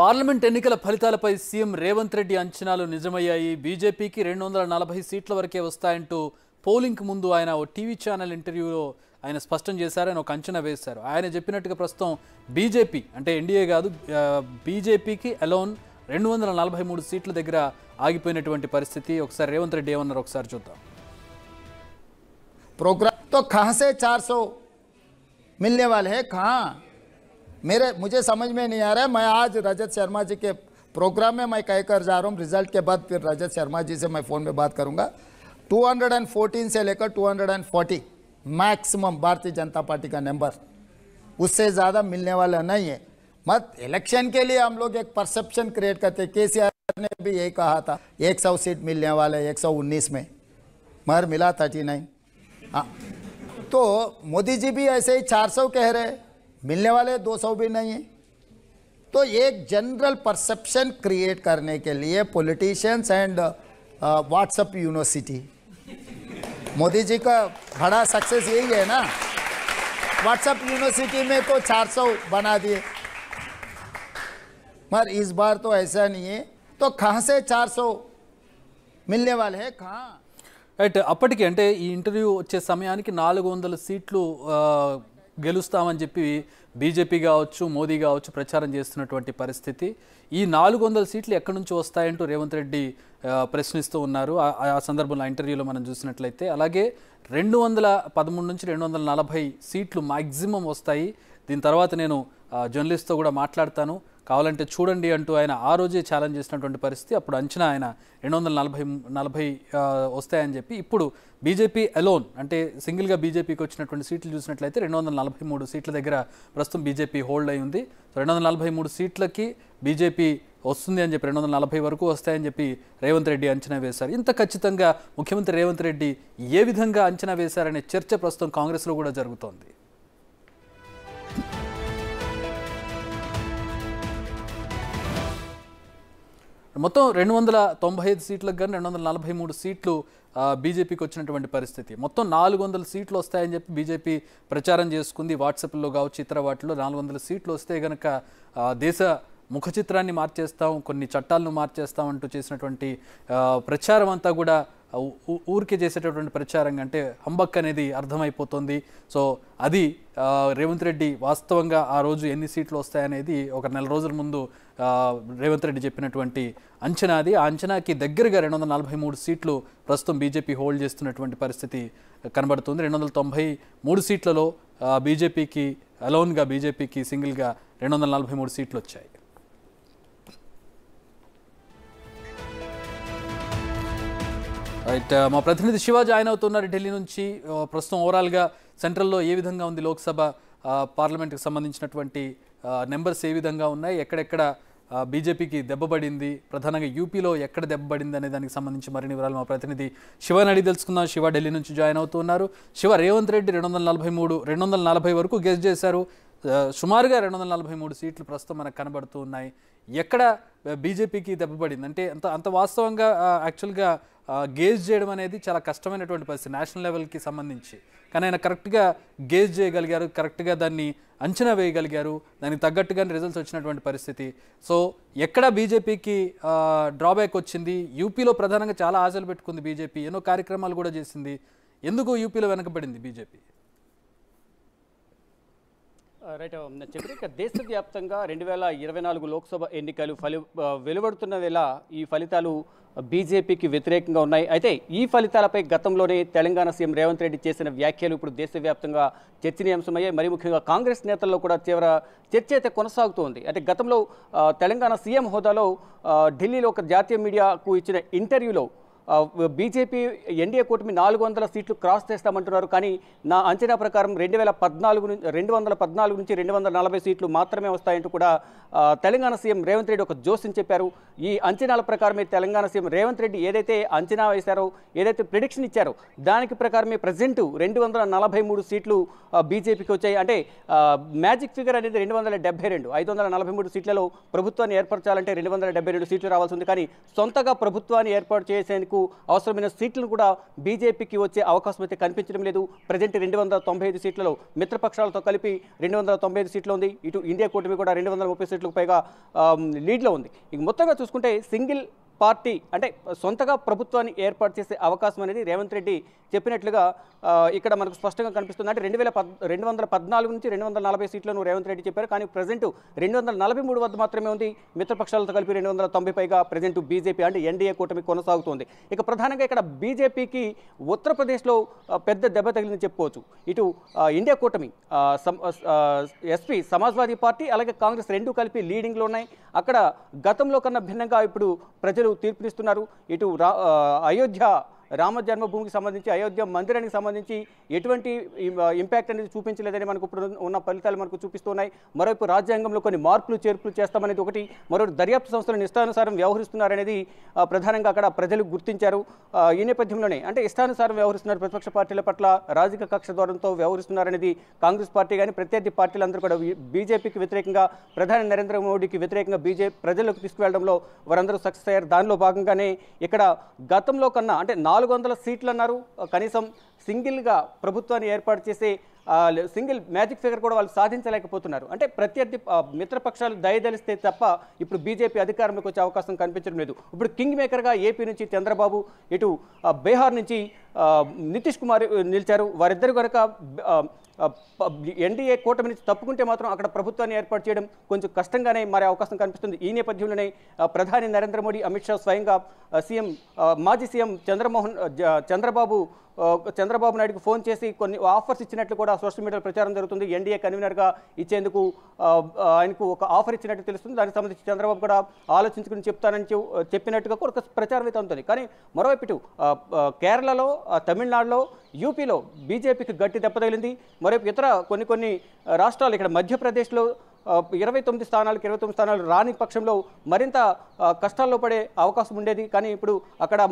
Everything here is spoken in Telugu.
పార్లమెంట్ ఎన్నికల ఫలితాలపై సీఎం రేవంత్ రెడ్డి అంచనాలు నిజమయ్యాయి బీజేపీకి రెండు వందల నలభై సీట్ల వరకే వస్తాయంటూ పోలింగ్కి ముందు ఆయన ఓ టీవీ ఛానల్ ఇంటర్వ్యూలో ఆయన స్పష్టం చేశారు ఒక అంచనా వేశారు ఆయన చెప్పినట్టుగా ప్రస్తుతం బీజేపీ అంటే ఎన్డీఏ కాదు బీజేపీకి అలోన్ రెండు వందల నలభై మూడు సీట్ల దగ్గర ఆగిపోయినటువంటి పరిస్థితి ఒకసారి రేవంత్ రెడ్డి ఏమన్నారు ఒకసారి చూద్దాం ప్రోగ్రామ్తో తో చార్ సో కహా मेरे मुझे समझ में नहीं आ रहा है मैं आज रजत शर्मा जी के प्रोग्राम में मैं कहकर जा रहा हूँ रिजल्ट के बाद फिर रजत शर्मा जी से मैं फ़ोन में बात करूँगा 214 से लेकर 240 मैक्सिमम भारतीय जनता पार्टी का नंबर उससे ज़्यादा मिलने वाला नहीं है मत इलेक्शन के लिए हम लोग एक परसेप्शन क्रिएट करते के ने भी यही कहा था सौ सीट मिलने वाले उन्नीस में मगर मिला थर्टी नाइन हाँ तो मोदी जी भी ऐसे ही 400 कह रहे हैं मिलने वाले दो सौ भी नहीं है तो एक जनरल परसेप्शन क्रिएट करने के लिए politicians and WhatsApp university Modi ji का बड़ा सक्सेस यही है ना व्हाट्सएप यूनिवर्सिटी में तो 400 बना दिए मगर इस बार तो ऐसा नहीं है तो कहाँ से 400 मिलने वाले हैं कहाँ రైట్ అప్పటికి इंटरव्यू वे समय की సమయానికి నాలుగు వందల గెలుస్తామని చెప్పి బీజేపీ కావచ్చు మోదీ కావచ్చు ప్రచారం చేస్తున్నటువంటి పరిస్థితి ఈ నాలుగు వందల సీట్లు ఎక్కడి నుంచి వస్తాయంటూ రేవంత్ రెడ్డి ప్రశ్నిస్తూ ఉన్నారు ఆ సందర్భంలో ఇంటర్వ్యూలో మనం చూసినట్లయితే అలాగే రెండు వందల పదమూడు నుంచి రెండు వందల నలభై సీట్లు మ్యాక్సిమం వస్తాయి దీని తర్వాత నేను జర్నలిస్ట్తో కూడా మాట్లాడతాను కావాలంటే చూడండి అంటూ ఆయన ఆ రోజే ఛాలెంజ్ చేసినటువంటి పరిస్థితి అప్పుడు అంచనా ఆయన రెండు వందల నలభై నలభై వస్తాయని చెప్పి ఇప్పుడు బీజేపీ అలోన్ అంటే సింగిల్గా బీజేపీకి వచ్చినటువంటి సీట్లు చూసినట్లయితే రెండు వందల నలభై మూడు సీట్ల దగ్గర ప్రస్తుతం బీజేపీ హోల్డ్ అయి ఉంది సో రెండు వందల నలభై మూడు సీట్లకి బీజేపీ వస్తుంది అని చెప్పి రెండు వందల నలభై వరకు వస్తాయని చెప్పి రేవంత్ రెడ్డి అంచనా వేశారు ఇంత ఖచ్చితంగా ముఖ్యమంత్రి రేవంత్ రెడ్డి ఏ విధంగా అంచనా వేశారనే చర్చ ప్రస్తుతం కాంగ్రెస్లో కూడా జరుగుతోంది మొత్తం రెండు వందల తొంభై ఐదు సీట్లకు కానీ రెండు వందల నలభై మూడు సీట్లు బీజేపీకి వచ్చినటువంటి పరిస్థితి మొత్తం నాలుగు వందల సీట్లు వస్తాయని చెప్పి బీజేపీ ప్రచారం చేసుకుంది వాట్సాప్లో కావచ్చు ఇతర వాటిలో నాలుగు వందల సీట్లు వస్తే కనుక దేశ ముఖ చిత్రాన్ని మార్చేస్తాం కొన్ని చట్టాలను మార్చేస్తాం అంటూ చేసినటువంటి ప్రచారం అంతా కూడా ఊరికే చేసేటటువంటి ప్రచారం అంటే హంబక్ అనేది అర్థమైపోతుంది సో అది రేవంత్ రెడ్డి వాస్తవంగా ఆ రోజు ఎన్ని సీట్లు వస్తాయనేది ఒక నెల రోజుల ముందు రేవంత్ రెడ్డి చెప్పినటువంటి అంచనా అది ఆ అంచనాకి దగ్గరగా రెండు వందల నలభై మూడు సీట్లు ప్రస్తుతం బీజేపీ హోల్డ్ చేస్తున్నటువంటి పరిస్థితి కనబడుతుంది రెండు వందల తొంభై మూడు సీట్లలో బీజేపీకి అలోన్గా బీజేపీకి సింగిల్గా రెండు వందల నలభై మూడు సీట్లు వచ్చాయి రైట్ మా ప్రతినిధి శివ జాయిన్ అవుతున్నారు ఢిల్లీ నుంచి ప్రస్తుతం ఓవరాల్గా సెంట్రల్లో ఏ విధంగా ఉంది లోక్సభ పార్లమెంట్కి సంబంధించినటువంటి నెంబర్స్ ఏ విధంగా ఉన్నాయి ఎక్కడెక్కడ బీజేపీకి దెబ్బపడింది ప్రధానంగా యూపీలో ఎక్కడ దెబ్బపడింది అనే దానికి సంబంధించి మరిన్ని వివరాలు మా ప్రతినిధి శివని అడిగి తెలుసుకుందాం శివ ఢిల్లీ నుంచి జాయిన్ అవుతున్నారు శివ రేవంత్ రెడ్డి రెండు వందల నలభై మూడు రెండు వందల నలభై వరకు గెస్ చేశారు సుమారుగా రెండు వందల నలభై మూడు సీట్లు ప్రస్తుతం మనకు కనబడుతూ ఉన్నాయి ఎక్కడ బీజేపీకి దెబ్బపడింది అంటే అంత అంత వాస్తవంగా యాక్చువల్గా గేజ్ చేయడం అనేది చాలా కష్టమైనటువంటి పరిస్థితి నేషనల్ లెవెల్కి సంబంధించి కానీ ఆయన కరెక్ట్గా గేజ్ చేయగలిగారు కరెక్ట్గా దాన్ని అంచనా వేయగలిగారు దానికి తగ్గట్టుగానే రిజల్ట్స్ వచ్చినటువంటి పరిస్థితి సో ఎక్కడ బీజేపీకి డ్రాబ్యాక్ వచ్చింది యూపీలో ప్రధానంగా చాలా ఆశలు పెట్టుకుంది బీజేపీ ఎన్నో కార్యక్రమాలు కూడా చేసింది ఎందుకు యూపీలో వెనకబడింది బీజేపీ రైట్ చంద్రిక దేశవ్యాప్తంగా రెండు వేల ఇరవై నాలుగు లోక్సభ ఎన్నికలు ఫలి వెలువడుతున్న వేళ ఈ ఫలితాలు బీజేపీకి వ్యతిరేకంగా ఉన్నాయి అయితే ఈ ఫలితాలపై గతంలోనే తెలంగాణ సీఎం రేవంత్ రెడ్డి చేసిన వ్యాఖ్యలు ఇప్పుడు దేశవ్యాప్తంగా చర్చనీయాంశమయ్యాయి మరి ముఖ్యంగా కాంగ్రెస్ నేతల్లో కూడా తీవ్ర చర్చ అయితే కొనసాగుతోంది అంటే గతంలో తెలంగాణ సీఎం హోదాలో ఢిల్లీలో ఒక జాతీయ మీడియాకు ఇచ్చిన ఇంటర్వ్యూలో బీజేపీ ఎన్డీఏ కూటమి నాలుగు వందల సీట్లు క్రాస్ చేస్తామంటున్నారు కానీ నా అంచనా ప్రకారం రెండు వేల పద్నాలుగు నుంచి రెండు వందల పద్నాలుగు నుంచి రెండు వందల నలభై సీట్లు మాత్రమే వస్తాయంటూ కూడా తెలంగాణ సీఎం రేవంత్ రెడ్డి ఒక జోస్యం చెప్పారు ఈ అంచనాల ప్రకారమే తెలంగాణ సీఎం రేవంత్ రెడ్డి ఏదైతే అంచనా వేశారో ఏదైతే ప్రిడిక్షన్ ఇచ్చారో దానికి ప్రకారమే ప్రజెంట్ రెండు వందల నలభై మూడు సీట్లు బీజేపీకి వచ్చాయి అంటే మ్యాజిక్ ఫిగర్ అనేది రెండు వందల డెబ్బై రెండు ఐదు వందల నలభై మూడు సీట్లలో ప్రభుత్వాన్ని ఏర్పరచాలంటే రెండు వందల డెబ్బై రెండు సీట్లు రావాల్సి ఉంది కానీ సొంతగా ప్రభుత్వాన్ని ఏర్పాటు చేసేందుకు అవసరమైన సీట్లను కూడా బీజేపీకి వచ్చే అవకాశం అయితే కనిపించడం లేదు ప్రజెంట్ రెండు వందల తొంభై ఐదు సీట్లలో మిత్రపక్షాలతో కలిపి రెండు వందల తొంభై సీట్లు ఉంది ఇటు ఇండియా కూటమి కూడా రెండు వందల ముప్పై సీట్లకు పైగా లీడ్లో ఉంది ఇక మొత్తంగా చూసుకుంటే సింగిల్ పార్టీ అంటే సొంతగా ప్రభుత్వాన్ని ఏర్పాటు చేసే అవకాశం అనేది రేవంత్ రెడ్డి చెప్పినట్లుగా ఇక్కడ మనకు స్పష్టంగా కనిపిస్తుంది అంటే రెండు వేల పద్ రెండు వందల పద్నాలుగు నుంచి రెండు వందల నలభై సీట్లను రేవంత్ రెడ్డి చెప్పారు కానీ ప్రజెంట్ రెండు వందల నలభై మూడు వద్ద మాత్రమే ఉంది మిత్రపక్షాలతో కలిపి రెండు వందల తొంభై పైగా ప్రజెంట్ బీజేపీ అంటే ఎన్డీఏ కూటమి కొనసాగుతోంది ఇక ప్రధానంగా ఇక్కడ బీజేపీకి ఉత్తరప్రదేశ్లో పెద్ద దెబ్బ తగిలిందని చెప్పుకోవచ్చు ఇటు ఇండియా కూటమి ఎస్పీ సమాజ్వాదీ పార్టీ అలాగే కాంగ్రెస్ రెండు కలిపి లీడింగ్లో ఉన్నాయి అక్కడ గతంలో కన్నా భిన్నంగా ఇప్పుడు ప్రజలు తీర్పునిస్తున్నారు ఇటు అయోధ్య రామ జన్మభూమికి సంబంధించి అయోధ్య మందిరానికి సంబంధించి ఎటువంటి ఇంపాక్ట్ అనేది చూపించలేదని మనకు ఇప్పుడు ఉన్న ఫలితాలు మనకు చూపిస్తున్నాయి మరోవైపు రాజ్యాంగంలో కొన్ని మార్పులు చేర్పులు చేస్తామనేది ఒకటి మరో దర్యాప్తు సంస్థలు ఇష్టానుసారం వ్యవహరిస్తున్నారనేది ప్రధానంగా అక్కడ ప్రజలు గుర్తించారు ఈ నేపథ్యంలోనే అంటే ఇష్టానుసారం వ్యవహరిస్తున్నారు ప్రతిపక్ష పార్టీల పట్ల రాజకీయ కక్ష ద్వారంతో వ్యవహరిస్తున్నారనేది కాంగ్రెస్ పార్టీ కానీ ప్రత్యర్థి పార్టీలందరూ కూడా బీజేపీకి వ్యతిరేకంగా ప్రధాని నరేంద్ర మోడీకి వ్యతిరేకంగా బీజేపీ ప్రజలకు తీసుకువెళ్లడంలో వారందరూ సక్సెస్ అయ్యారు దానిలో భాగంగానే ఇక్కడ గతంలో కన్నా అంటే నాలుగు నాలుగు వందల సీట్లు అన్నారు కనీసం సింగిల్గా ప్రభుత్వాన్ని ఏర్పాటు చేసే సింగిల్ మ్యాజిక్ ఫిగర్ కూడా వాళ్ళు సాధించలేకపోతున్నారు అంటే ప్రత్యర్థి మిత్రపక్షాలు దయదలిస్తే తప్ప ఇప్పుడు బీజేపీ అధికారంలోకి వచ్చే అవకాశం కనిపించడం లేదు ఇప్పుడు కింగ్ మేకర్గా ఏపీ నుంచి చంద్రబాబు ఇటు బీహార్ నుంచి నితీష్ కుమార్ నిలిచారు వారిద్దరు కనుక ఎన్డీఏ కూటమి నుంచి తప్పుకుంటే మాత్రం అక్కడ ప్రభుత్వాన్ని ఏర్పాటు చేయడం కొంచెం కష్టంగానే మారే అవకాశం కనిపిస్తుంది ఈ నేపథ్యంలోనే ప్రధాని నరేంద్ర మోడీ అమిత్ షా స్వయంగా సీఎం మాజీ సీఎం చంద్రమోహన్ చంద్రబాబు చంద్రబాబు నాయుడుకి ఫోన్ చేసి కొన్ని ఆఫర్స్ ఇచ్చినట్లు కూడా సోషల్ మీడియాలో ప్రచారం జరుగుతుంది ఎన్డీఏ కన్వీనర్గా ఇచ్చేందుకు ఆయనకు ఒక ఆఫర్ ఇచ్చినట్టు తెలుస్తుంది దానికి సంబంధించి చంద్రబాబు కూడా ఆలోచించుకుని చెప్తానని చెప్పినట్టుగా కూడా ప్రచారం అయితే ఉంటుంది కానీ మరోవైపు కేరళలో తమిళనాడులో యూపీలో బీజేపీకి గట్టి దెబ్బ తగిలింది మరో ఇతర కొన్ని కొన్ని రాష్ట్రాలు ఇక్కడ మధ్యప్రదేశ్లో ఇరవై తొమ్మిది స్థానాలకు ఇరవై తొమ్మిది స్థానాలు రాని పక్షంలో మరింత కష్టాల్లో పడే అవకాశం ఉండేది కానీ ఇప్పుడు అక్కడ